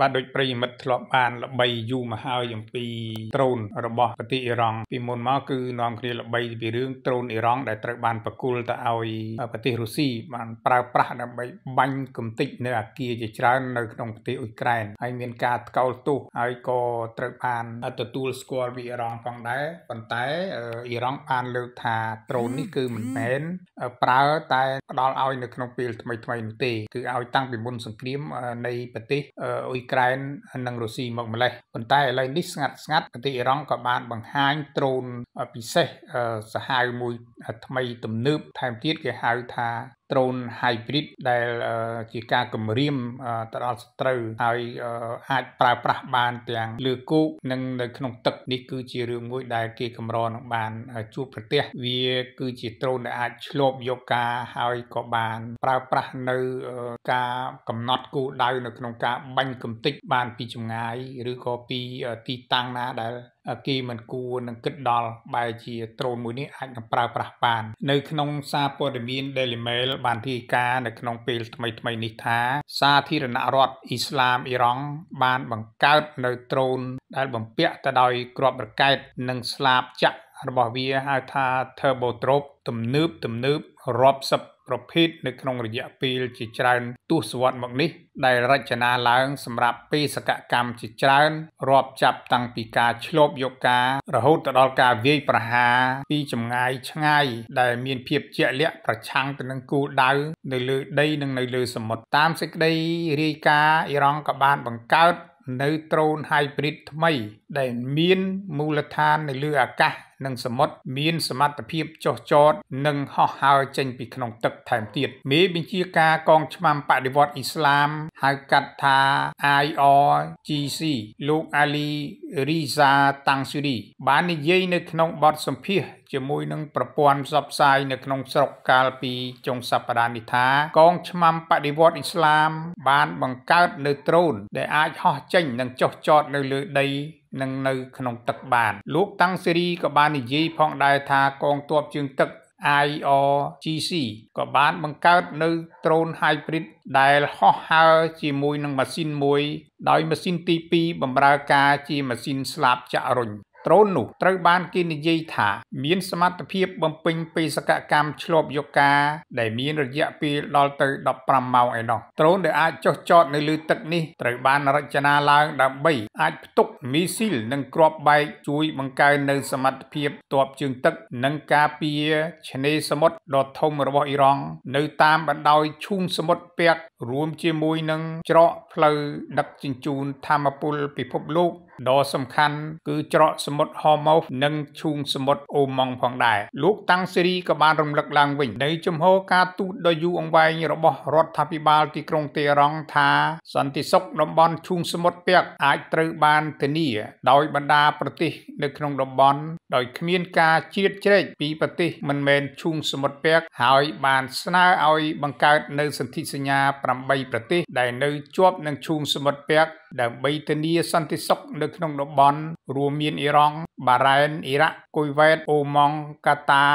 បាទដូចប្រិយមិត្តធ្លាប់បានល្បីយូរមកហើយអំពីដ្រូន របស់ប្រទេសអ៊ីរ៉ង់ពីមុនមកគឺនាំគ្នាល្បីពីរឿងដ្រូនអ៊ីរ៉ង់ដែលត្រូវបានប្រគល់ទៅឲ្យប្រទេសរុស្ស៊ីបានប្រើប្រាស់ដើម្បីបាញ់កំទេចនៅអាគារជាច្រើននៅក្នុងប្រទេសអ៊ុយក្រែនហើយមានការថ្កោលទោសហើយក៏ត្រូវបានទទួលស្គាល់ពីអ៊ីរ៉ង់ផងដែរប៉ុន្តែអ៊ីរ៉ង់បានលើកថាដ្រូននេះគឺមិនមែនប្រើតែផ្ដល់ឲ្យនៅក្នុងពេលថ្មីៗនោះទេគឺឲ្យតាំងពីមុនសង្គ្រាមនៃប្រទេសអ៊ុយក្រែននិងរុស្ស៊ីមកម្លេះប៉ុន្តែឥឡូវនេះស្ងាត់ស្ងាត់ប្រទេសអ៊ីរ៉ង់ក៏បានបង្ហាញដ្រូន ពិសេសសាហាវមួយ ថ្មីទំនើបថែមទៀតគេហៅថា drone hybrid ដែលជាការគម្រាមទៅដល់សត្រូវហើយអាចប្រើប្រាស់បានទាំងលើគោកនិងនៅក្នុងទឹកនេះគឺជារឿងមួយដែលគេកម្រនឹងបាន ជួបប្រទះវាគឺជា drone ដែលអាចឆ្លប់យកការហើយក៏បាន ប្រើប្រាស់នៅការកំណត់គោលដៅនៅក្នុងការបាញ់កំទេចបាន ពីចម្ងាយ ឬក៏ពីទីតាំងណាដែលគេមិនគួរនឹងគិតដល់បែរជាដ្រូនមួយនេះអាចនឹងប្រើប្រាស់បាន នៅក្នុងសារព័ត៌មាន Daily Mail បានធាយការនៅក្នុងពេលថ្មីថ្មីនេះថា សាធារណរដ្ឋអ៊ីស្លាមអ៊ីរ៉ង់បានបង្កើតនៅដ្រូន ដែលបំពាក់ទៅដោយគ្រាប់រ៉កែតនិងស្លាបចាក់របស់វាហៅថា turbotrop ទំនើបទំនើបរាប់សិបប្រភេទនៅក្នុងរយៈពេលជាច្រើនទសវត្សរ៍មកនេះដែលរចនាឡើងសម្រាប់បេសកកម្មជាច្រើនរាប់ចាប់តាំងពីការឆ្លប់យកការរហូតទៅដល់ការវាយប្រហារពីចម្ងាយឆ្ងាយដែលមានភាពជាក់លាក់ប្រឆាំងទៅនឹងគោលដៅនៅលើដីនិងនៅលើសមុទ្រតាមសេចក្តីរាយការណ៍អ៊ីរ៉ង់ក៏បានបង្កើតនៅដ្រូន Hybrid ថ្មីដែលមានមូលដ្ឋាននៅលើអាកាស និងសមុទ្រមានសមត្ថភាពចុះចតនិងហោះហើរចេញ ពីក្នុង ទឹកថែមទៀតមេ បញ្ជាការកងឆ្មាំបដិវត្តអ៊ីស្លាមហៅកាត់ថា IRGC លោកអាលីរីសាតាំងស៊ូរីបាននិយាយនៅក្នុងបទសម្ភាសជាមួយនឹងប្រព័ន្ធផ្សព្វផ្សាយ នៅក្នុងស្រុកកាលពីចុងសប្តាហ៍នេះថា កងឆ្មាំបដិវត្តអ៊ីស្លាម បានបង្កើតនៅដ្រូនដែលអាចហោះចេញ និងចុះចតនៅលើដីនិងនៅក្នុងទឹកបាន លោកតាំងសេរីក៏បាននិយាយផងដែរថាកងទ័ពជើងទឹក IRGC ក៏បាន បង្កើតនៅដ្រូន Hybrid ដែលហោះហើរជាមួយនឹងម៉ាស៊ីនមួយដោយម៉ាស៊ីនទី2បម្រើការជាម៉ាស៊ីនស្លាបចាក់រុញដ្រូននោះត្រូវបានគេនិយាយថាមានសមត្ថភាព បំពេញបេសកកម្មឆ្លប់យកការដែលមានរយៈពេលដល់ទៅ15ម៉ោងឯណោះដ្រូនដែលអាចចុះចតនៅលើទឹកនេះត្រូវបានរចនាឡើងដើម្បី អាចផ្ទុកមីស៊ីលនិងគ្រាប់បែកជួយបង្កើននៅសមត្ថភាពទ័ពជើងទឹក និងការពារឆ្នេរសមុទ្រដ៏ធំរបស់អ៊ីរ៉ង់នៅ តាមបណ្ដោយឈូងសមុទ្រពាក់រួមជាមួយនឹងច្រកផ្លូវដឹកជញ្ជូនធម្មពលពិភពលោកដ៏សំខាន់ គឺច្រកសមុទ្រហូម៉ូសនិងឈូងសមុទ្រអូម៉ង់ផងដែរលោកតាំងសេរីក៏បានរំលឹកឡើងវិញនៃជំហរការទូតដ៏យូរអង្វែងរបស់ រដ្ឋាភិបាលទីក្រុងតេរ៉ង់ថាសន្តិសុខតំបន់ឈូងសមុទ្រពាក់អាចត្រូវបានធានា ដោយបណ្ដា ប្រទេស នៅក្នុងតំបន់ ដោយគ្មានការជ្រៀតជ្រែកពីប្រទេសមិនមែនឈូងសមុទ្រពាក់ហើយបាន ស្នើឲ្យបង្កើតនៅសន្ធិសញ្ញា18ប្រទេសដែលនៅ ជាប់នឹងឈូងសមុទ្រពាក់ដើម្បីធានាសន្តិសុខនៅក្នុងតំបន់ រួមមានអ៊ីរ៉ង់បារ៉ែនអ៊ីរ៉ាក់គុយវ៉ែតអូម៉ង់កាតា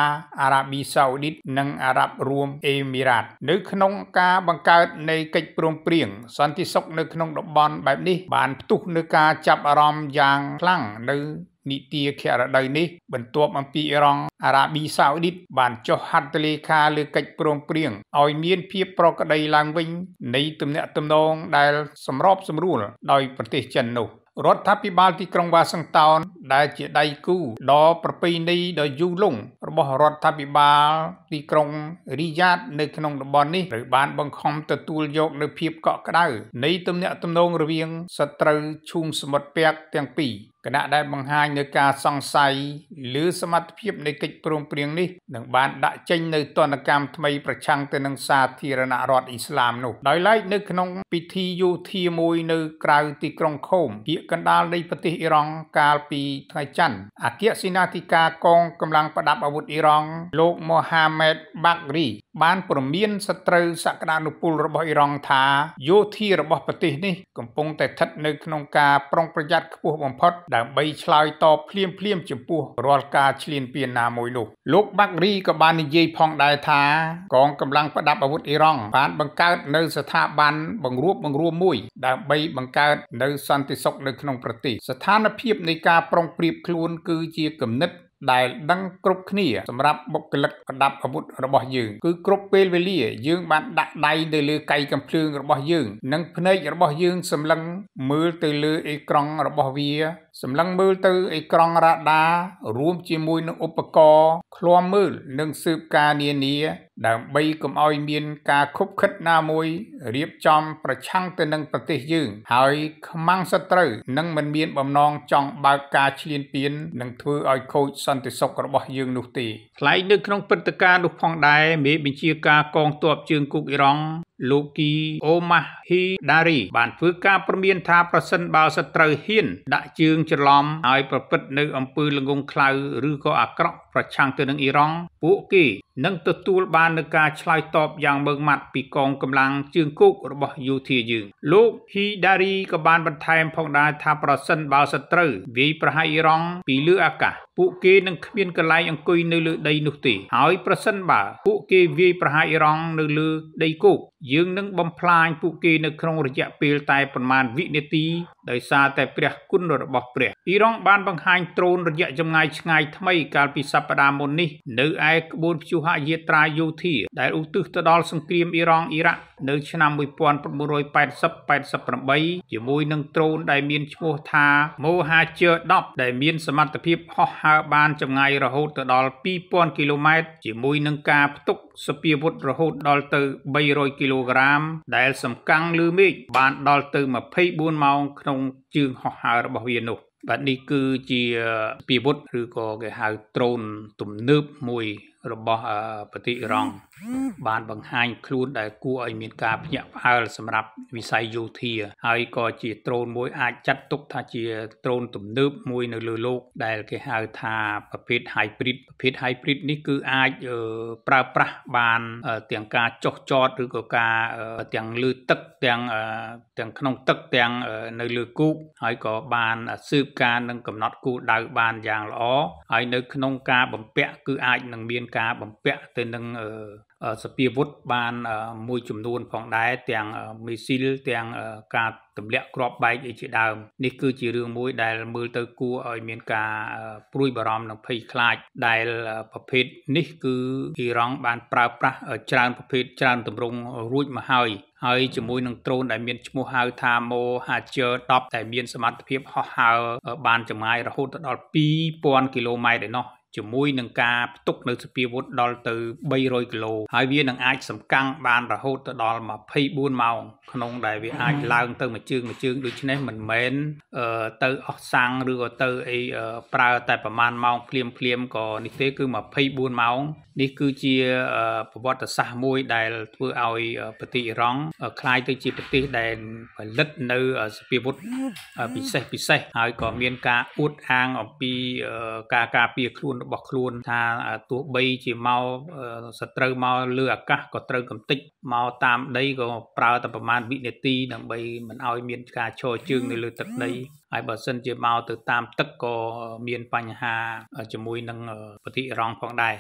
អារ៉ាប៊ីសាអូឌីតនិងអារ៉ាប់រួមអេមីរ៉ាតនៅ ក្នុងការបង្កើតនៃកិច្ចព្រមព្រៀងសន្តិសុខនៅក្នុងតំបន់បែបនេះ បានផ្ទុះនឹងការចាប់អារម្មណ៍យ៉ាងខ្លាំងនៅនីតិខរដូវនេះបន្ទាប់អំពីអ៊ីរ៉ង់អារ៉ាប៊ីសាអូឌីតបានចុះហត្ថលេខាលើកិច្ចព្រមព្រៀងឲ្យមានភាពប្រក្រតីឡើងវិញ នៃទំនាក់ទំនងដែល សម្របសម្រួល ដោយប្រទេសចិននោះរដ្ឋាភិបាលទីក្រុងវ៉ាស៊ីនតោនដែលជាដៃគូដ៏ប្រពៃណីដ៏យូរលង់របស់រដ្ឋាភិបាលទីក្រុងរីយ៉ាត នៅក្នុងតំបន់នេះត្រូវបានបង្ខំទទួលយកនូវភាពកក់ក្ដៅនៃទំនាក់ទំនងរវាង សត្រូវឈូងសមុទ្រពាក់ទាំងពីរគណៈដែលបង្ហាញនៅការសង្ស័យឬសមត្ថភាពនៃកិច្ចព្រមព្រៀងនេះនឹងបានដាក់ចេញនៅទណ្ឌកម្មថ្មីប្រឆាំងទៅនឹងសាធារណរដ្ឋអ៊ីស្លាមនោះ ដោយឡែកនៅក្នុង ពិធីយោធាមួយនៅក្រៅទីក្រុងខូមភាគកណ្ដាលនៃប្រទេសអ៊ីរ៉ង់កាលពីថ្ងៃច័ន្ទអគ្គសេនាធិការកងកម្លាំងប្រដាប់អាវុធអ៊ីរ៉ង់លោកមូហាម៉េតបាក់រីបានព្រមានសត្រូវសក្តានុពលរបស់អ៊ីរ៉ង់ថាយោធារបស់ប្រទេសនេះ កំពុងតែស្ថិតនៅក្នុងការប្រុងប្រយ័ត្នខ្ពស់បំផុតដើម្បីឆ្លើយតបភ្លាមភ្លាមចំពោះរាល់ការឈ្លានពានណាមួយនោះលោកបាក់រីក៏បាននិយាយផងដែរថាកងកម្លាំងប្រដាប់អាវុធអ៊ីរ៉ង់បានបង្កើតនៅស្ថាប័នបង្រួបបង្រួមមួយដើម្បីបង្កើតនៅសន្តិសុខនៅក្នុងប្រទេសស្ថានភាពនៃការប្រុងប្រៀបខ្លួន គឺជាគំនិត ដែលដឹងគ្រប់គ្នាសម្រាប់បុគ្គលិកប្រដាប់អាវុធរបស់យើងគឺគ្រប់ពេលវេលា យើង បានដាក់ដៃទៅលើកៃកំភ្លើងរបស់យើងនិងភ្នែករបស់យើងសម្លឹងមើលទៅលើអេក្រង់របស់វាសម្លឹងមើលទៅអេក្រង់រ៉ាដារួមជាមួយនឹងឧបករណ៍ឃ្លាំមើលនិងស៊ើបការណ៍នានា ដើម្បីកុំឲ្យមានការខុបខិតណាមួយរៀបចំប្រឆាំងទៅនឹងប្រទេសយើងហើយខ្មាំងសត្រូវនឹងមិនមានបំណងចង់បើកការឈ្លានពាននិងធ្វើឲ្យខូចសន្តិសុខរបស់យើងនោះទេផ្លែកនៅក្នុងព្រឹត្តិការណ៍នោះផងដែរមេបញ្ជាការកងទ័ពជើងគូកអ៊ីរ៉ង់លូគីអូម៉ាស់ហ៊ីដារីបានធ្វើការព្រមានថាប្រសិនបើសត្រូវហ៊ានដាក់ជើងច្រឡំឲ្យប្រព្រឹត្តនៅអំពើល្ងង់ខ្លៅឬក៏អាក្រក់ប្រឆាំងទៅនឹងអ៊ីរ៉ង់ពួកគេនិងទទួលបាននូវការឆ្លើយតបយ៉ាងម៉ឺងម៉ាត់ពីកងកម្លាំងជើងគោករបស់យោធាយើងលោកហ៊ីដារីក៏បានបន្ថែមផងដែរថាប្រសិនបើសត្រូវវាយប្រហារអ៊ីរ៉ង់ពីលើអាកាស ពួកគេនឹងគ្មានកន្លែងអង្គុយនៅលើដីនោះទេហើយប្រសិនបើពួកគេវាយប្រហារអ៊ីរ៉ង់នៅលើដីគោក យើងនឹងបំផ្លាញពួកគេនៅក្នុងរយៈពេលតែប្រមាណវិនាទីដោយសារតែព្រះគុណរបស់ព្រះអ៊ីរ៉ង់បានបង្ហាញត្រូនរយៈចម្ងាយឆ្ងាយថ្មីកាលពីសប្តាហ៍មុននេះនៅឯក្បួនព្យុះហយាត្រាយោធាដែលឧទ្ទិសទៅដល់សង្គ្រាមអ៊ីរ៉ង់អ៊ីរ៉ាក់នៅឆ្នាំ1980-88ជាមួយនឹងដ្រូនដែលមានឈ្មោះថា Mohajer 10ដែលមានសមត្ថភាពហោះហើរបានចម្ងាយរហូតទៅដល់2000គីឡូម៉ែត្រជាមួយនឹងការផ្ទុកសពាវុធរហូតដល់ទៅ300គីឡូក្រាមដែលសំកាំងលើមេឃបានដល់ទៅ24ម៉ោងក្នុងជើងហោះហើររបស់វានោះបាទនេះគឺជាពីវុធឬក៏គេហៅដ្រូនទំនើបមួយរបស់ប្រតិរង បានបង្ហាញខ្លួនដែល គួរឲ្យមានការភ្ញាក់ផ្អើលសម្រាប់វិស័យយោធាហើយក៏ជាដ្រូនមួយអាចចាត់ទុក ថាជាដ្រូន ទំនើបមួយនៅលើโลกដែលគេហៅថាប្រភេទ hybrid ប្រភេទ hybrid នេះគឺអាចប្រើប្រាស់បានទាំងការចុះចតឬក៏ការទាំងលើទឹកទាំងទាំងក្នុង ទឹកទាំងនៅលើគូកហើយក៏បានស៊ើបការនិងកំណត់គោលដៅបានយ៉ាងល្អហើយនៅក្នុងការបំពាក់គឺអាចនឹងមានការបំពាក់ទៅនឹងសពាវុធបានមួយចំនួនផងដែរទាំងមីស៊ីលទាំង ការទម្លាក់គ្រាប់បែកអីជាដើម នេះគឺជារឿងមួយដែលមើលទៅគួរឲ្យមានការព្រួយបារម្ភនិងភ័យខ្លាចដែលប្រភេទនេះគឺអ៊ីរ៉ង់បានប្រើប្រាស់ច្រើនប្រភេទច្រើនទម្រង់រួចមកហើយហើយជាមួយនឹងដ្រូនដែលមានឈ្មោះហៅថា Mohajer 10ដែលមានសមត្ថភាពហោះហើរបានចម្ងាយរហូតដល់2000គីឡូម៉ែត្រឯណោះជាមួយនឹងការផ្ទុកនៅសភាវុធដល់ទៅ300គីឡូហើយវានឹងអាចសម្កាំងបានរហូតទៅដល់24ម៉ោង ក្នុងដែលវាអាចឡើងទៅមួយជើងមួយជើងដូច្នេះមិនមែនទៅអស់សាំងឬក៏ទៅអីប្រើតែប្រមាណម៉ោងភ្លាមភ្លាមក៏នេះទេគឺ24ម៉ោងនេះគឺជាប្រវត្តិសាស្ត្រមួយដែលធ្វើឲ្យប្រទេសអ៊ីរ៉ង់คล้ายទៅជាប្រទេសដែលផលិតនៅសពាវុធពិសេសពិសេសហើយក៏មានការអួតអាងអំពីការការពារខ្លួនរបស់ខ្លួនថាទោះបីជាមកសត្រូវមកលើអាកាសក៏ត្រូវកំទេចមកតាមដីក៏ប្រើតែប្រមាណវិនាទីដើម្បីមិនឲ្យមានការឈរជើងនៅលើទឹកដីហើយបើសិនជាមកទៅតាម ទឹកក៏មានបញ្ហាជាមួយនឹងប្រទេសអ៊ីរ៉ង់ផងដែរ